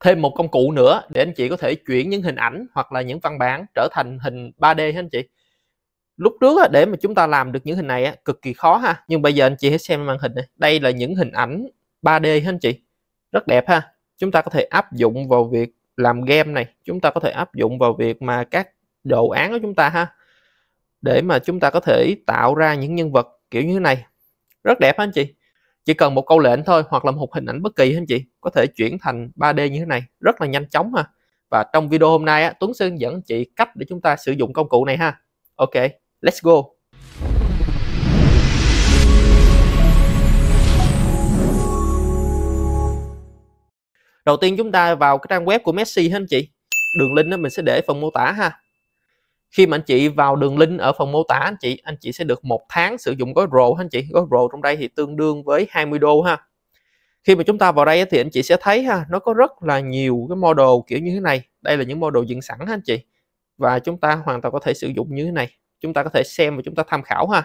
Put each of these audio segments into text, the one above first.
thêm một công cụ nữa để anh chị có thể chuyển những hình ảnh hoặc là những văn bản trở thành hình 3D ha anh chị lúc trước để mà chúng ta làm được những hình này cực kỳ khó ha nhưng bây giờ anh chị hãy xem màn hình này đây là những hình ảnh 3D ha anh chị rất đẹp ha chúng ta có thể áp dụng vào việc làm game này chúng ta có thể áp dụng vào việc mà các đồ án của chúng ta ha để mà chúng ta có thể tạo ra những nhân vật kiểu như thế này rất đẹp ha anh chị chỉ cần một câu lệnh thôi hoặc là một hình ảnh bất kỳ anh chị có thể chuyển thành 3D như thế này rất là nhanh chóng ha và trong video hôm nay á, Tuấn sẽ dẫn chị cách để chúng ta sử dụng công cụ này ha ok let's go đầu tiên chúng ta vào cái trang web của Messi hết anh chị đường link đó mình sẽ để phần mô tả ha khi mà anh chị vào đường link ở phần mô tả anh chị anh chị sẽ được một tháng sử dụng gói rồ anh chị gói rồ trong đây thì tương đương với 20 đô ha khi mà chúng ta vào đây thì anh chị sẽ thấy ha nó có rất là nhiều cái model kiểu như thế này đây là những model dựng sẵn ha anh chị và chúng ta hoàn toàn có thể sử dụng như thế này chúng ta có thể xem và chúng ta tham khảo ha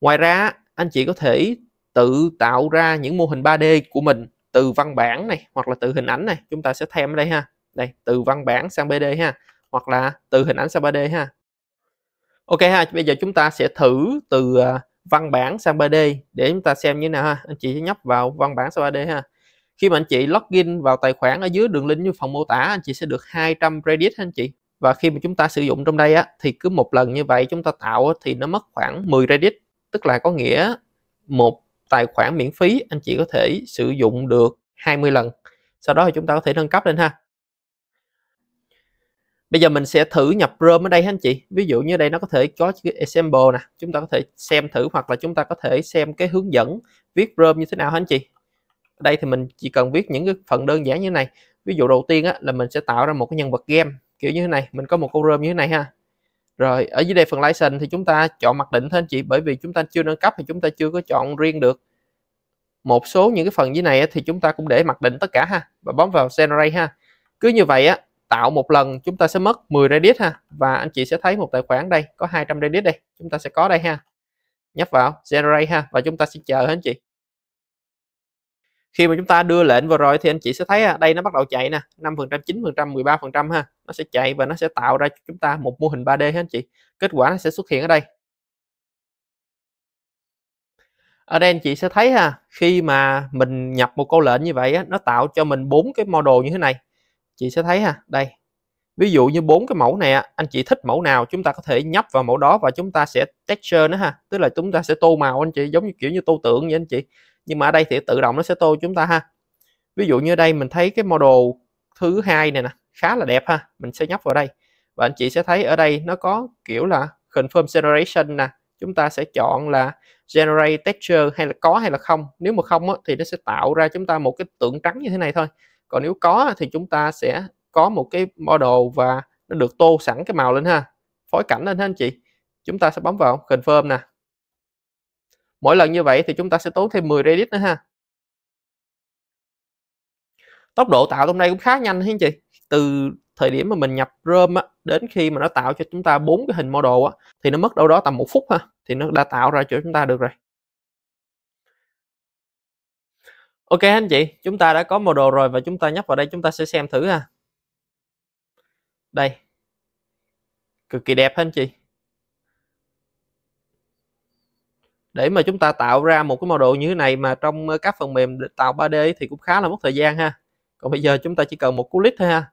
ngoài ra anh chị có thể tự tạo ra những mô hình 3D của mình từ văn bản này hoặc là từ hình ảnh này chúng ta sẽ thêm ở đây ha đây từ văn bản sang BD ha hoặc là từ hình ảnh sang 3D ha ok ha bây giờ chúng ta sẽ thử từ à, văn bản sang 3D để chúng ta xem như thế nào ha anh chị nhấp vào văn bản sang 3D ha khi mà anh chị login vào tài khoản ở dưới đường link như phần mô tả anh chị sẽ được 200 credit anh chị và khi mà chúng ta sử dụng trong đây á thì cứ một lần như vậy chúng ta tạo thì nó mất khoảng 10 credit tức là có nghĩa một tài khoản miễn phí anh chị có thể sử dụng được 20 lần sau đó thì chúng ta có thể nâng cấp lên ha bây giờ mình sẽ thử nhập rơm ở đây anh chị ví dụ như đây nó có thể có example nè chúng ta có thể xem thử hoặc là chúng ta có thể xem cái hướng dẫn viết rơm như thế nào anh chị ở đây thì mình chỉ cần viết những cái phần đơn giản như thế này ví dụ đầu tiên á, là mình sẽ tạo ra một cái nhân vật game kiểu như thế này mình có một câu rơm như thế này ha rồi ở dưới đây phần license thì chúng ta chọn mặc định thôi anh chị bởi vì chúng ta chưa nâng cấp thì chúng ta chưa có chọn riêng được một số những cái phần dưới này thì chúng ta cũng để mặc định tất cả ha và bấm vào generate ha cứ như vậy á tạo một lần chúng ta sẽ mất 10 Reddit ha và anh chị sẽ thấy một tài khoản đây có 200 Reddit đây chúng ta sẽ có đây ha nhấp vào generate ha và chúng ta sẽ chờ hả anh chị khi mà chúng ta đưa lệnh vào rồi thì anh chị sẽ thấy à, đây nó bắt đầu chạy nè 5 phần trăm 9 phần trăm 13 phần trăm ha nó sẽ chạy và nó sẽ tạo ra cho chúng ta một mô hình 3D ha anh chị kết quả nó sẽ xuất hiện ở đây ở đây anh chị sẽ thấy ha khi mà mình nhập một câu lệnh như vậy nó tạo cho mình bốn cái model như thế này chị sẽ thấy ha đây ví dụ như bốn cái mẫu này anh chị thích mẫu nào chúng ta có thể nhấp vào mẫu đó và chúng ta sẽ texture nó ha tức là chúng ta sẽ tô màu anh chị giống như kiểu như tô tượng vậy anh chị nhưng mà ở đây thì tự động nó sẽ tô chúng ta ha ví dụ như đây mình thấy cái model thứ hai này nè khá là đẹp ha mình sẽ nhấp vào đây và anh chị sẽ thấy ở đây nó có kiểu là confirm generation nè chúng ta sẽ chọn là generate texture hay là có hay là không nếu mà không á, thì nó sẽ tạo ra chúng ta một cái tượng trắng như thế này thôi còn nếu có thì chúng ta sẽ có một cái model và nó được tô sẵn cái màu lên ha phối cảnh lên ha anh chị chúng ta sẽ bấm vào confirm nè mỗi lần như vậy thì chúng ta sẽ tốn thêm 10 Reddit nữa ha tốc độ tạo hôm nay cũng khá nhanh anh chị từ thời điểm mà mình nhập ROM á, đến khi mà nó tạo cho chúng ta bốn cái hình model á, thì nó mất đâu đó tầm một phút ha thì nó đã tạo ra cho chúng ta được rồi Ok anh chị, chúng ta đã có mô đồ rồi và chúng ta nhấp vào đây chúng ta sẽ xem thử ha. Đây. Cực kỳ đẹp anh chị. Để mà chúng ta tạo ra một cái mô đồ như thế này mà trong ờ, các phần mềm tạo 3D thì cũng khá là mất thời gian ha. Còn bây giờ chúng ta chỉ cần một cú click thôi ha.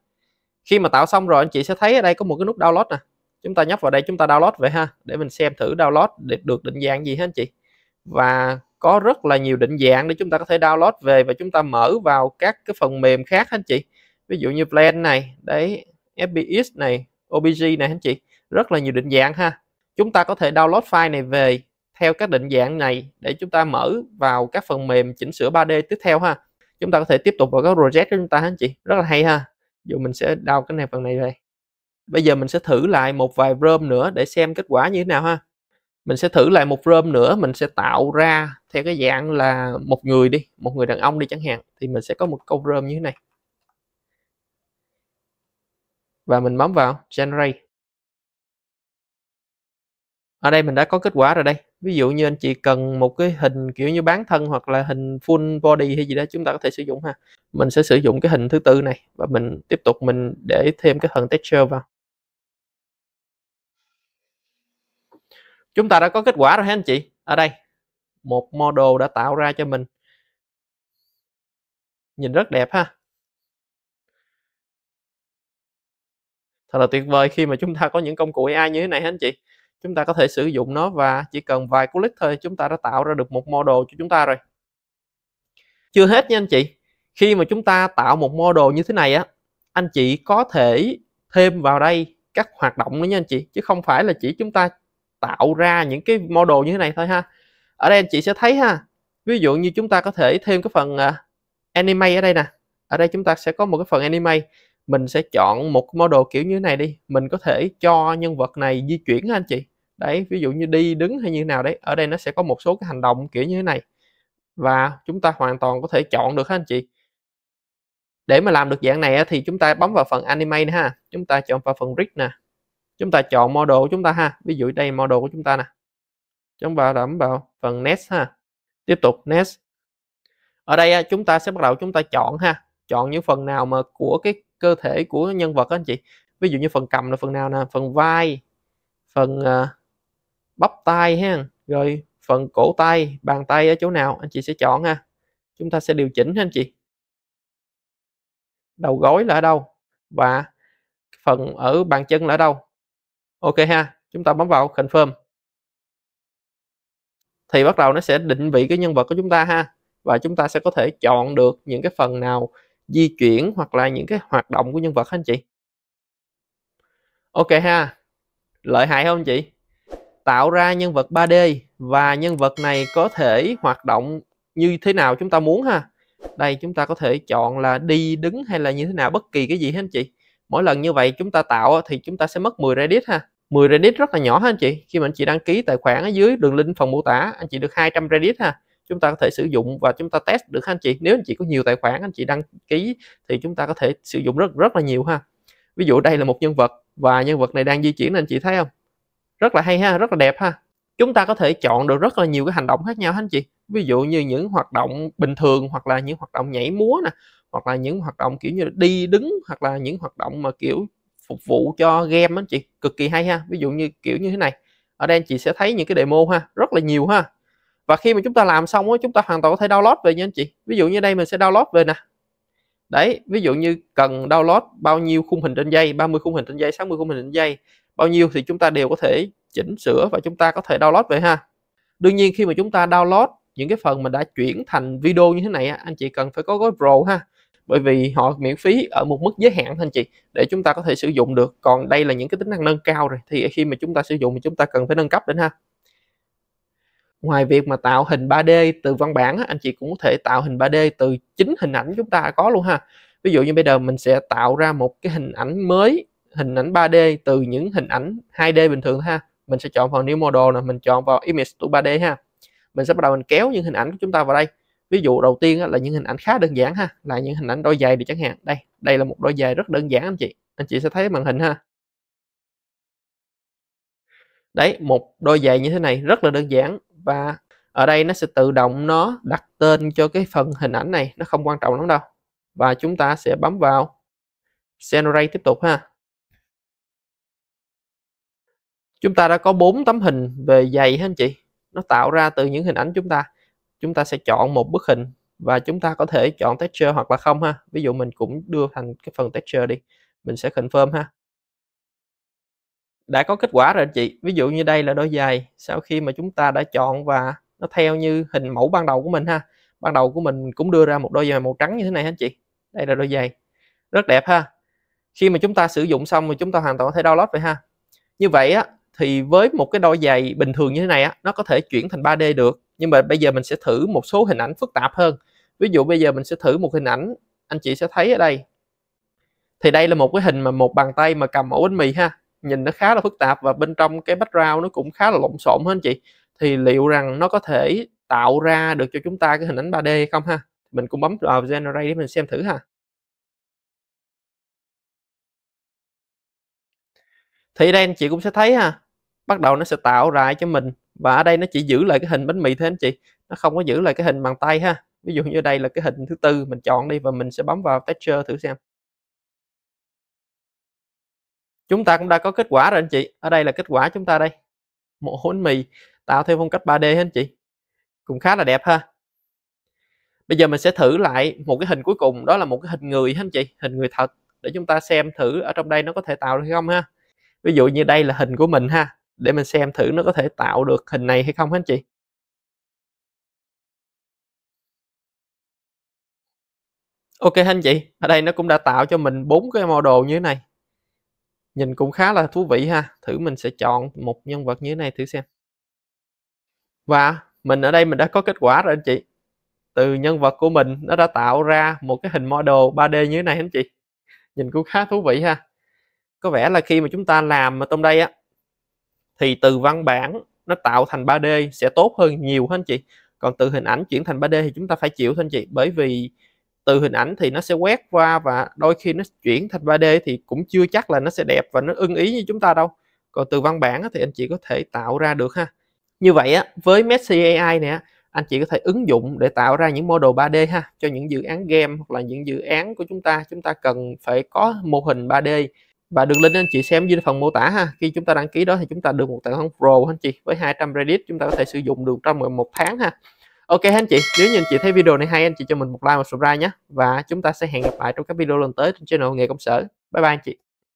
Khi mà tạo xong rồi anh chị sẽ thấy ở đây có một cái nút download nè. Chúng ta nhấp vào đây chúng ta download vậy ha để mình xem thử download được định dạng gì hết anh chị. Và có rất là nhiều định dạng để chúng ta có thể download về và chúng ta mở vào các cái phần mềm khác anh chị ví dụ như plan này đấy fbx này obg này anh chị rất là nhiều định dạng ha chúng ta có thể download file này về theo các định dạng này để chúng ta mở vào các phần mềm chỉnh sửa 3D tiếp theo ha chúng ta có thể tiếp tục vào các project của chúng ta anh chị rất là hay ha dù mình sẽ download cái này phần này về bây giờ mình sẽ thử lại một vài ROM nữa để xem kết quả như thế nào ha mình sẽ thử lại một room nữa mình sẽ tạo ra theo cái dạng là một người đi một người đàn ông đi chẳng hạn thì mình sẽ có một câu room như thế này và mình bấm vào generate ở đây mình đã có kết quả rồi đây ví dụ như anh chị cần một cái hình kiểu như bán thân hoặc là hình full body hay gì đó chúng ta có thể sử dụng ha mình sẽ sử dụng cái hình thứ tư này và mình tiếp tục mình để thêm cái phần texture vào chúng ta đã có kết quả rồi ha anh chị ở đây một model đã tạo ra cho mình nhìn rất đẹp ha thật là tuyệt vời khi mà chúng ta có những công cụ AI như thế này hả anh chị chúng ta có thể sử dụng nó và chỉ cần vài click thôi chúng ta đã tạo ra được một model cho chúng ta rồi chưa hết nha anh chị khi mà chúng ta tạo một model như thế này á anh chị có thể thêm vào đây các hoạt động nữa nha anh chị chứ không phải là chỉ chúng ta tạo ra những cái model như thế này thôi ha ở đây anh chị sẽ thấy ha ví dụ như chúng ta có thể thêm cái phần à, anime ở đây nè ở đây chúng ta sẽ có một cái phần anime mình sẽ chọn một model kiểu như thế này đi mình có thể cho nhân vật này di chuyển anh chị đấy ví dụ như đi đứng hay như nào đấy ở đây nó sẽ có một số cái hành động kiểu như thế này và chúng ta hoàn toàn có thể chọn được ha anh chị để mà làm được dạng này thì chúng ta bấm vào phần anime ha chúng ta chọn vào phần rig nè chúng ta chọn model của chúng ta ha ví dụ đây model của chúng ta nè chúng ta đẩm vào phần nest ha tiếp tục nest ở đây chúng ta sẽ bắt đầu chúng ta chọn ha chọn những phần nào mà của cái cơ thể của nhân vật đó anh chị ví dụ như phần cầm là phần nào nè phần vai phần uh, bắp tay ha rồi phần cổ tay bàn tay ở chỗ nào anh chị sẽ chọn ha chúng ta sẽ điều chỉnh ha anh chị đầu gối là ở đâu và phần ở bàn chân là ở đâu ok ha chúng ta bấm vào confirm thì bắt đầu nó sẽ định vị cái nhân vật của chúng ta ha và chúng ta sẽ có thể chọn được những cái phần nào di chuyển hoặc là những cái hoạt động của nhân vật anh chị ok ha lợi hại không chị tạo ra nhân vật 3D và nhân vật này có thể hoạt động như thế nào chúng ta muốn ha đây chúng ta có thể chọn là đi đứng hay là như thế nào bất kỳ cái gì hết anh chị mỗi lần như vậy chúng ta tạo thì chúng ta sẽ mất 10 Reddit ha 10 Reddit rất là nhỏ ha anh chị khi mà anh chị đăng ký tài khoản ở dưới đường link phần mô tả anh chị được 200 Reddit ha chúng ta có thể sử dụng và chúng ta test được ha anh chị nếu anh chị có nhiều tài khoản anh chị đăng ký thì chúng ta có thể sử dụng rất rất là nhiều ha ví dụ đây là một nhân vật và nhân vật này đang di chuyển anh chị thấy không rất là hay ha rất là đẹp ha chúng ta có thể chọn được rất là nhiều cái hành động khác nhau ha anh chị ví dụ như những hoạt động bình thường hoặc là những hoạt động nhảy múa nè hoặc là những hoạt động kiểu như là đi đứng hoặc là những hoạt động mà kiểu phục vụ cho game đó chị cực kỳ hay ha ví dụ như kiểu như thế này ở đây anh chị sẽ thấy những cái demo ha rất là nhiều ha và khi mà chúng ta làm xong á chúng ta hoàn toàn có thể download về nha anh chị ví dụ như đây mình sẽ download về nè đấy ví dụ như cần download bao nhiêu khung hình trên dây 30 khung hình trên dây 60 khung hình trên dây bao nhiêu thì chúng ta đều có thể chỉnh sửa và chúng ta có thể download về ha đương nhiên khi mà chúng ta download những cái phần mình đã chuyển thành video như thế này anh chị cần phải có gói pro ha bởi vì họ miễn phí ở một mức giới hạn anh chị để chúng ta có thể sử dụng được còn đây là những cái tính năng nâng cao rồi thì khi mà chúng ta sử dụng thì chúng ta cần phải nâng cấp đến ha ngoài việc mà tạo hình 3D từ văn bản anh chị cũng có thể tạo hình 3D từ chính hình ảnh chúng ta có luôn ha ví dụ như bây giờ mình sẽ tạo ra một cái hình ảnh mới hình ảnh 3D từ những hình ảnh 2D bình thường ha mình sẽ chọn vào new model nè mình chọn vào image to 3D ha mình sẽ bắt đầu mình kéo những hình ảnh của chúng ta vào đây ví dụ đầu tiên là những hình ảnh khá đơn giản ha là những hình ảnh đôi giày thì chẳng hạn đây đây là một đôi giày rất đơn giản anh chị anh chị sẽ thấy màn hình ha đấy một đôi giày như thế này rất là đơn giản và ở đây nó sẽ tự động nó đặt tên cho cái phần hình ảnh này nó không quan trọng lắm đâu và chúng ta sẽ bấm vào generate tiếp tục ha chúng ta đã có bốn tấm hình về giày ha anh chị nó tạo ra từ những hình ảnh chúng ta chúng ta sẽ chọn một bức hình và chúng ta có thể chọn texture hoặc là không ha ví dụ mình cũng đưa thành cái phần texture đi mình sẽ confirm ha đã có kết quả rồi anh chị ví dụ như đây là đôi giày sau khi mà chúng ta đã chọn và nó theo như hình mẫu ban đầu của mình ha ban đầu của mình cũng đưa ra một đôi giày màu trắng như thế này anh chị đây là đôi giày rất đẹp ha khi mà chúng ta sử dụng xong thì chúng ta hoàn toàn có thể download vậy ha như vậy á thì với một cái đôi giày bình thường như thế này á nó có thể chuyển thành 3D được nhưng mà bây giờ mình sẽ thử một số hình ảnh phức tạp hơn ví dụ bây giờ mình sẽ thử một hình ảnh anh chị sẽ thấy ở đây thì đây là một cái hình mà một bàn tay mà cầm ổ bánh mì ha nhìn nó khá là phức tạp và bên trong cái background nó cũng khá là lộn xộn hết anh chị thì liệu rằng nó có thể tạo ra được cho chúng ta cái hình ảnh 3D hay không ha mình cũng bấm vào generate để mình xem thử ha thì đây anh chị cũng sẽ thấy ha bắt đầu nó sẽ tạo ra cho mình và ở đây nó chỉ giữ lại cái hình bánh mì thế anh chị nó không có giữ lại cái hình bàn tay ha ví dụ như đây là cái hình thứ tư mình chọn đi và mình sẽ bấm vào texture thử xem chúng ta cũng đã có kết quả rồi anh chị ở đây là kết quả chúng ta đây một bánh mì tạo theo phong cách 3D anh chị cũng khá là đẹp ha bây giờ mình sẽ thử lại một cái hình cuối cùng đó là một cái hình người anh chị hình người thật để chúng ta xem thử ở trong đây nó có thể tạo được không ha ví dụ như đây là hình của mình ha để mình xem thử nó có thể tạo được hình này hay không hả anh chị Ok anh chị, ở đây nó cũng đã tạo cho mình bốn cái model như thế này. Nhìn cũng khá là thú vị ha. Thử mình sẽ chọn một nhân vật như thế này thử xem. Và mình ở đây mình đã có kết quả rồi anh chị. Từ nhân vật của mình nó đã tạo ra một cái hình model 3D như thế này anh chị. Nhìn cũng khá thú vị ha. Có vẻ là khi mà chúng ta làm ở trong đây á thì từ văn bản nó tạo thành 3D sẽ tốt hơn nhiều hơn chị còn từ hình ảnh chuyển thành 3D thì chúng ta phải chịu thôi chị bởi vì từ hình ảnh thì nó sẽ quét qua và đôi khi nó chuyển thành 3D thì cũng chưa chắc là nó sẽ đẹp và nó ưng ý như chúng ta đâu còn từ văn bản thì anh chị có thể tạo ra được ha như vậy á với Messi AI này anh chị có thể ứng dụng để tạo ra những model 3D ha cho những dự án game hoặc là những dự án của chúng ta chúng ta cần phải có mô hình 3D và đường link anh chị xem dưới phần mô tả ha khi chúng ta đăng ký đó thì chúng ta được một tài khoản pro anh chị với 200 credit chúng ta có thể sử dụng được trong một tháng ha ok anh chị nếu như anh chị thấy video này hay anh chị cho mình một like và subscribe nhé và chúng ta sẽ hẹn gặp lại trong các video lần tới trên channel nghề công sở bye bye anh chị